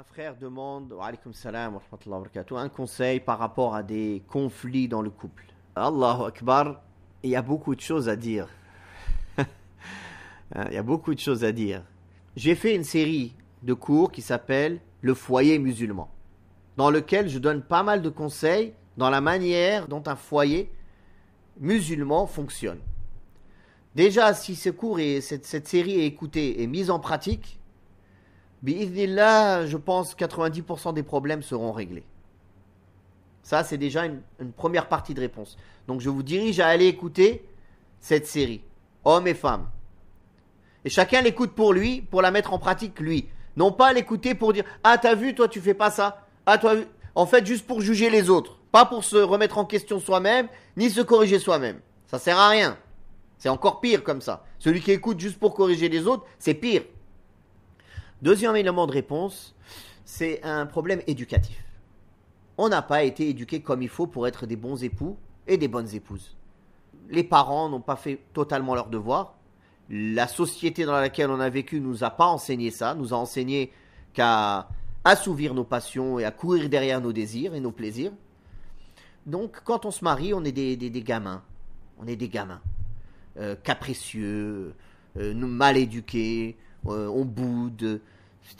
un frère demande un conseil par rapport à des conflits dans le couple. Allahu Akbar, il y a beaucoup de choses à dire. Hein, il y a beaucoup de choses à dire. J'ai fait une série de cours qui s'appelle Le foyer musulman, dans lequel je donne pas mal de conseils dans la manière dont un foyer musulman fonctionne. Déjà, si ce cours et cette, cette série est écoutée et mise en pratique, là, je pense 90% des problèmes seront réglés. Ça, c'est déjà une, une, première partie de réponse. Donc, je vous dirige à aller écouter cette série, hommes et femmes. Et chacun l'écoute pour lui, pour la mettre en pratique lui. Non pas l'écouter pour dire Ah, t'as vu, toi, tu fais pas ça. Ah, toi, en fait, juste pour juger les autres. Pas pour se remettre en question soi-même, ni se corriger soi-même. Ça sert à rien. C'est encore pire comme ça. Celui qui écoute juste pour corriger les autres, c'est pire. Deuxième élément de réponse, c'est un problème éducatif. On n'a pas été éduqué comme il faut pour être des bons époux et des bonnes épouses. Les parents n'ont pas fait totalement leur devoir. La société dans laquelle on a vécu nous a pas enseigné ça, nous a enseigné qu'à assouvir nos passions et à courir derrière nos désirs et nos plaisirs. Donc quand on se marie, on est des, gamins. On est des gamins. Euh, capricieux, euh, mal éduqués, euh, on boude.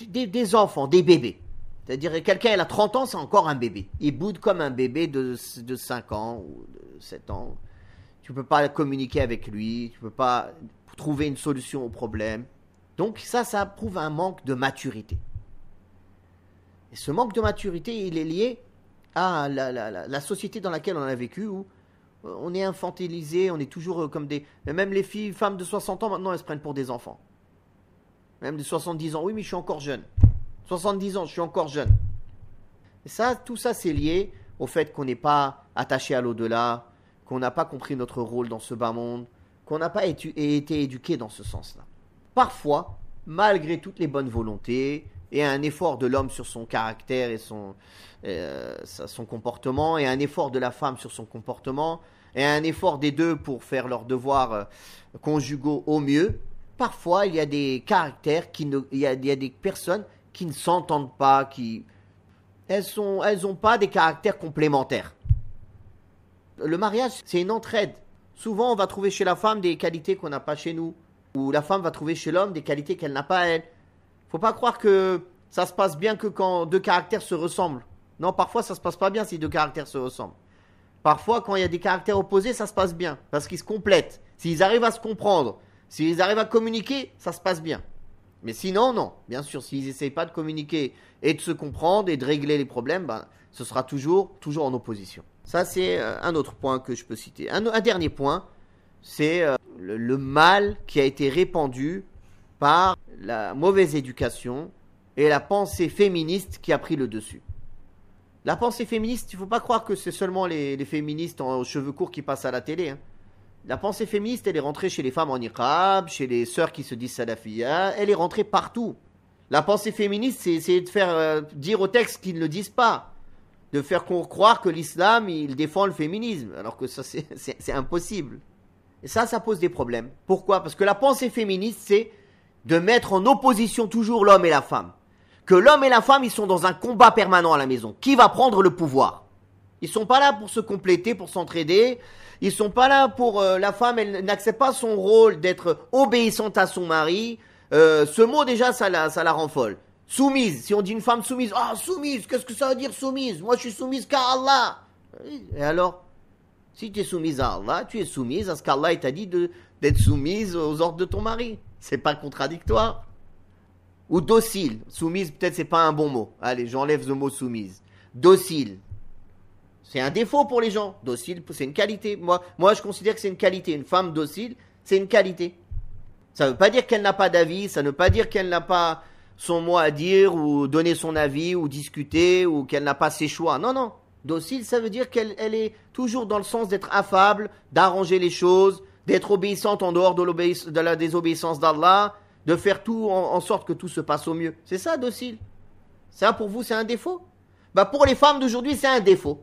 Des, enfants, des bébés. C'est-à-dire, quelqu'un, il a 30 ans, c'est encore un bébé. Il boude comme un bébé de, 5 ans ou de 7 ans. Tu ne peux pas communiquer avec lui, tu ne peux pas trouver une solution au problème. Donc ça, ça prouve un manque de maturité. Et ce manque de maturité, il est lié à la, la société dans laquelle on a vécu, où euh, on est infantilisé, on est toujours euh, comme des... Même les filles, femmes de 60 ans, maintenant, elles se prennent pour des enfants. Même de 70 ans. Oui, mais je suis encore jeune. 70 ans, je suis encore jeune. ça, tout ça, c'est lié au fait qu'on n'est pas attaché à l'au-delà, qu'on n'a pas compris notre rôle dans ce bas monde, qu'on n'a pas été éduqué dans ce sens-là. Parfois, malgré toutes les bonnes volontés et un effort de l'homme sur son caractère et son, euh, comportement, et un effort de la femme sur son comportement, et un effort des deux pour faire leurs devoirs euh, conjugaux au mieux, parfois, il y a des caractères, qui ne, il, y a, des personnes qui ne s'entendent pas, qui... Elles n'ont ont pas des caractères complémentaires. Le mariage, c'est une entraide. Souvent, on va trouver chez la femme des qualités qu'on n'a pas chez nous. Ou la femme va trouver chez l'homme des qualités qu'elle n'a pas elle. Faut pas croire que ça se passe bien que quand deux caractères se ressemblent. Non, parfois ça se passe pas bien si deux caractères se ressemblent. Parfois, quand il y a des caractères opposés, ça se passe bien. Parce qu'ils se complètent. S'ils arrivent à se comprendre, S'ils arrivent à communiquer, ça se passe bien. Mais sinon, non. Bien sûr, s'ils n'essayent pas de communiquer et de se comprendre et de régler les problèmes, ben, ce sera toujours, toujours en opposition. Ça, c'est euh, un autre point que je peux citer. Un, dernier point, c'est euh, le, mal qui a été répandu par la mauvaise éducation et la pensée féministe qui a pris le dessus. La pensée féministe, il ne faut pas croire que c'est seulement les, féministes aux cheveux courts qui passent à la télé. Hein. La pensée féministe, elle est rentrée chez les femmes en Iqab, chez les sœurs qui se disent salafia, elle est rentrée partout. La pensée féministe, c'est essayer de faire euh, dire aux textes qu'ils ne le disent pas, de faire croire que l'islam, il défend le féminisme, alors que ça, c'est impossible. Et ça, ça pose des problèmes. Pourquoi Parce que la pensée féministe, c'est de mettre en opposition toujours l'homme et la femme. Que l'homme et la femme, ils sont dans un combat permanent à la maison. Qui va prendre le pouvoir ils sont pas là pour se compléter, pour s'entraider. Ils sont pas là pour euh, la femme, elle n'accepte pas son rôle d'être obéissante à son mari. Euh, ce mot déjà, ça la, ça la rend folle. Soumise, si on dit une femme soumise, ah soumise, qu'est-ce que ça veut dire soumise Moi je suis soumise qu'à Allah. Et alors Si tu es soumise à Allah, tu es soumise à ce qu'Allah t'a dit d'être soumise aux ordres de ton mari. C'est pas contradictoire. Ou docile, soumise peut-être c'est pas un bon mot. Allez, j'enlève le mot soumise. Docile, c'est un défaut pour les gens. Docile, c'est une qualité. Moi, moi, je considère que c'est une qualité. Une femme docile, c'est une qualité. Ça ne veut pas dire qu'elle n'a pas d'avis, ça ne veut pas dire qu'elle n'a pas son mot à dire ou donner son avis ou discuter ou qu'elle n'a pas ses choix. Non, non. Docile, ça veut dire qu'elle elle est toujours dans le sens d'être affable, d'arranger les choses, d'être obéissante en dehors de, de la désobéissance d'Allah, de faire tout en, sorte que tout se passe au mieux. C'est ça, docile. Ça, pour vous, c'est un défaut Bah, pour les femmes d'aujourd'hui, c'est un défaut.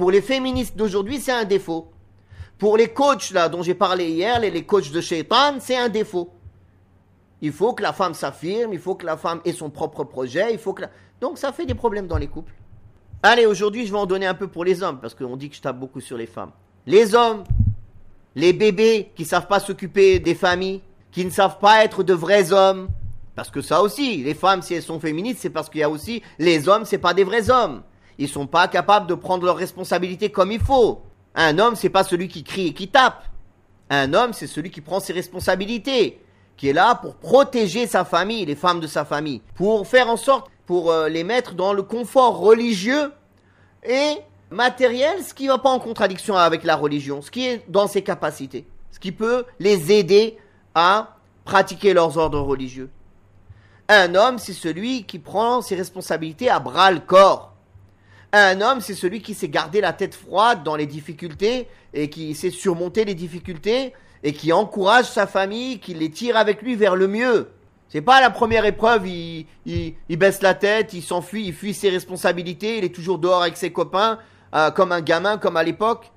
Pour les féministes d'aujourd'hui, c'est un défaut. Pour les coachs là dont j'ai parlé hier, les, les coachs de Shaitan, c'est un défaut. Il faut que la femme s'affirme, il faut que la femme ait son propre projet, il faut que donc ça fait des problèmes dans les couples. Allez, aujourd'hui, je vais en donner un peu pour les hommes parce qu'on dit que je tape beaucoup sur les femmes. Les hommes, les bébés qui ne savent pas s'occuper des familles, qui ne savent pas être de vrais hommes, parce que ça aussi, les femmes si elles sont féministes, c'est parce qu'il y a aussi les hommes, ce n'est pas des vrais hommes. Ils sont pas capables de prendre leurs responsabilités comme il faut. Un homme, c'est pas celui qui crie et qui tape. Un homme, c'est celui qui prend ses responsabilités, qui est là pour protéger sa famille, les femmes de sa famille, pour faire en sorte, pour euh, les mettre dans le confort religieux et matériel, ce qui va pas en contradiction avec la religion, ce qui est dans ses capacités, ce qui peut les aider à pratiquer leurs ordres religieux. Un homme, c'est celui qui prend ses responsabilités à bras le corps un homme, c'est celui qui sait garder la tête froide dans les difficultés et qui sait surmonter les difficultés et qui encourage sa famille, qui les tire avec lui vers le mieux. C'est pas la première épreuve, il, baisse la tête, il s'enfuit, il fuit ses responsabilités, il est toujours dehors avec ses copains, euh, comme un gamin, comme à l'époque.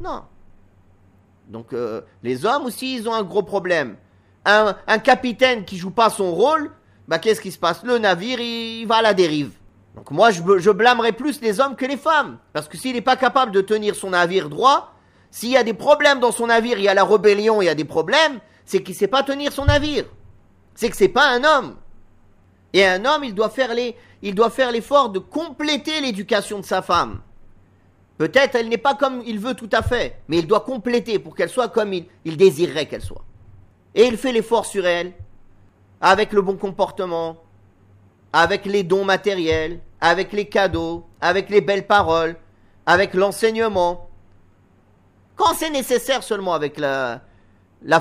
Non. Donc euh, les hommes aussi, ils ont un gros problème. Un, capitaine qui joue pas son rôle, bah qu'est-ce qui se passe Le navire, il va à la dérive. Donc moi, je, blâmerais plus les hommes que les femmes. Parce que s'il n'est pas capable de tenir son navire droit, s'il y a des problèmes dans son navire, il y a la rébellion, il y a des problèmes, c'est qu'il ne sait pas tenir son navire. C'est que c'est pas un homme. Et un homme, il doit faire les, il doit faire l'effort de compléter l'éducation de sa femme. Peut-être elle n'est pas comme il veut tout à fait, mais il doit compléter pour qu'elle soit comme il, il désirerait qu'elle soit. Et il fait l'effort sur elle, avec le bon comportement, avec les dons matériels, avec les cadeaux, avec les belles paroles, avec l'enseignement. Quand c'est nécessaire seulement avec la,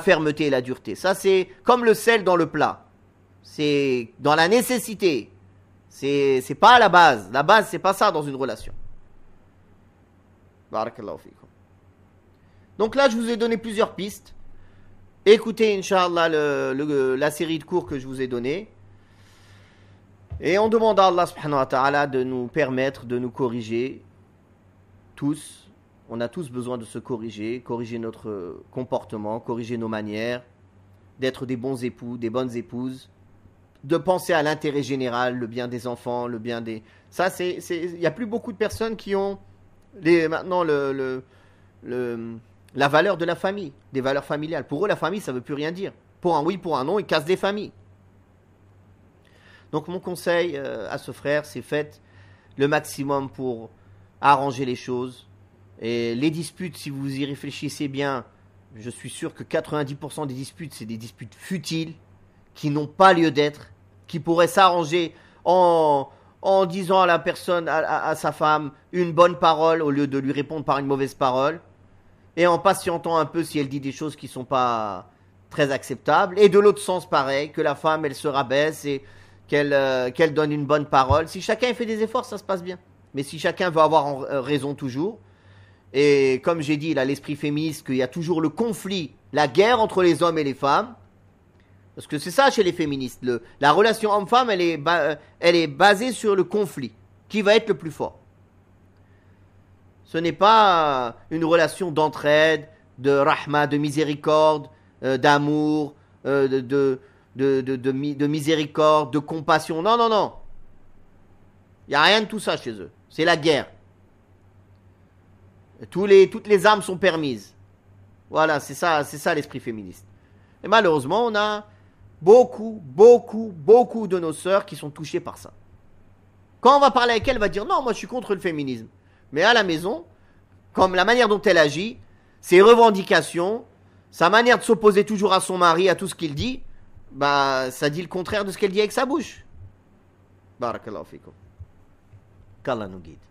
fermeté et la dureté. Ça, c'est comme le sel dans le plat. C'est dans la nécessité. C'est, c'est pas la base. La base, c'est pas ça dans une relation. Donc là, je vous ai donné plusieurs pistes. Écoutez, Inch'Allah, la série de cours que je vous ai donnée. Et on demande à Allah subhanahu wa ta'ala de nous permettre de nous corriger tous. On a tous besoin de se corriger, corriger notre comportement, corriger nos manières, d'être des bons époux, des bonnes épouses, de penser à l'intérêt général, le bien des enfants, le bien des... Ça, c'est... Il n'y a plus beaucoup de personnes qui ont maintenant le, la valeur de la famille, des valeurs familiales. Pour eux, la famille, ça ne veut plus rien dire. Pour un oui, pour un non, ils cassent des familles. Donc mon conseil euh, à ce frère, c'est faites le maximum pour arranger les choses. Et les disputes, si vous y réfléchissez bien, je suis sûr que 90% des disputes, c'est des disputes futiles, qui n'ont pas lieu d'être, qui pourraient s'arranger en, en disant à la personne, à, sa femme, une bonne parole au lieu de lui répondre par une mauvaise parole, et en patientant un peu si elle dit des choses qui ne sont pas très acceptables. Et de l'autre sens, pareil, que la femme, elle se rabaisse et euh, qu'elle donne une bonne parole. Si chacun fait des efforts, ça se passe bien. Mais si chacun veut avoir euh, raison toujours, et comme j'ai dit, a l'esprit féministe, qu'il y a toujours le conflit, la guerre entre les hommes et les femmes, parce que c'est ça chez les féministes, le, la relation homme-femme, elle, est euh, elle est basée sur le conflit. Qui va être le plus fort Ce n'est pas une relation d'entraide, de rahma, de miséricorde, d'amour, de de, de, miséricorde, de compassion. Non, non, non. Il n'y a rien de tout ça chez eux. C'est la guerre. Tous les, toutes les armes sont permises. Voilà, c'est ça, c'est ça l'esprit féministe. Et malheureusement, on a beaucoup, beaucoup, beaucoup de nos sœurs qui sont touchées par ça. Quand on va parler avec elle, elle va dire non, moi je suis contre le féminisme. Mais à la maison, comme la manière dont elle agit, ses revendications, sa manière de s'opposer toujours à son mari, à tout ce qu'il dit, bah, ça dit le contraire de ce qu'elle dit avec sa bouche. Barakallahu fikum. Qu'Allah guide.